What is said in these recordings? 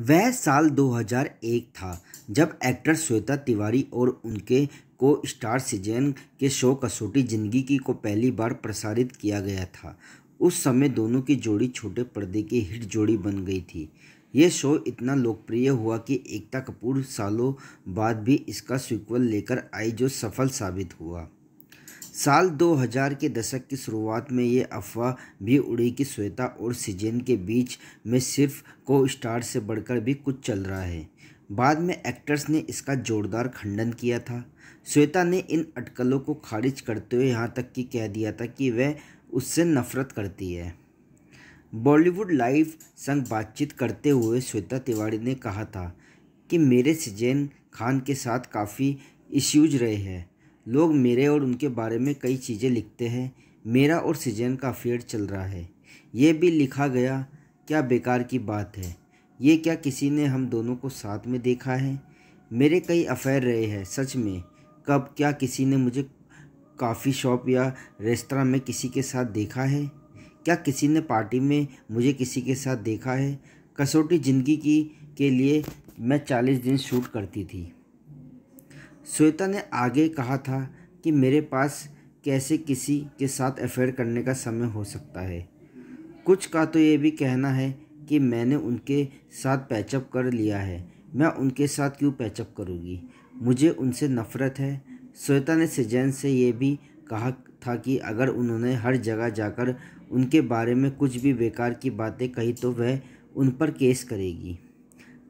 वह साल 2001 था जब एक्टर श्वेता तिवारी और उनके को स्टार सीजन के शो कसौटी जिंदगी की को पहली बार प्रसारित किया गया था उस समय दोनों की जोड़ी छोटे पर्दे की हिट जोड़ी बन गई थी यह शो इतना लोकप्रिय हुआ कि एकता कपूर सालों बाद भी इसका सीक्वल लेकर आई जो सफल साबित हुआ साल 2000 के दशक की शुरुआत में ये अफवाह भी उड़ी कि श्वेता और सिजेन के बीच में सिर्फ को स्टार से बढ़कर भी कुछ चल रहा है बाद में एक्टर्स ने इसका जोरदार खंडन किया था श्वेता ने इन अटकलों को खारिज करते हुए यहाँ तक कि कह दिया था कि वह उससे नफरत करती है बॉलीवुड लाइव संग बातचीत करते हुए श्वेता तिवारी ने कहा था कि मेरे सिजेन खान के साथ काफ़ी इश्यूज रहे हैं लोग मेरे और उनके बारे में कई चीज़ें लिखते हैं मेरा और सीजन का अफेयर चल रहा है ये भी लिखा गया क्या बेकार की बात है ये क्या किसी ने हम दोनों को साथ में देखा है मेरे कई अफेयर रहे हैं सच में कब क्या किसी ने मुझे काफ़ी शॉप या रेस्तरा में किसी के साथ देखा है क्या किसी ने पार्टी में मुझे किसी के साथ देखा है कसौटी ज़िंदगी की के लिए मैं चालीस दिन शूट करती थी श्वेता ने आगे कहा था कि मेरे पास कैसे किसी के साथ अफेयर करने का समय हो सकता है कुछ का तो ये भी कहना है कि मैंने उनके साथ पैचअप कर लिया है मैं उनके साथ क्यों पैचअप करूँगी मुझे उनसे नफ़रत है श्वेता ने सिजैन से ये भी कहा था कि अगर उन्होंने हर जगह जाकर उनके बारे में कुछ भी बेकार की बातें कही तो वह उन पर केस करेगी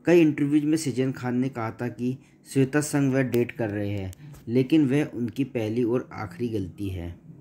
कई इंटरव्यूज में सजन खान ने कहा था कि श्वेता संग वह डेट कर रहे हैं लेकिन वह उनकी पहली और आखिरी गलती है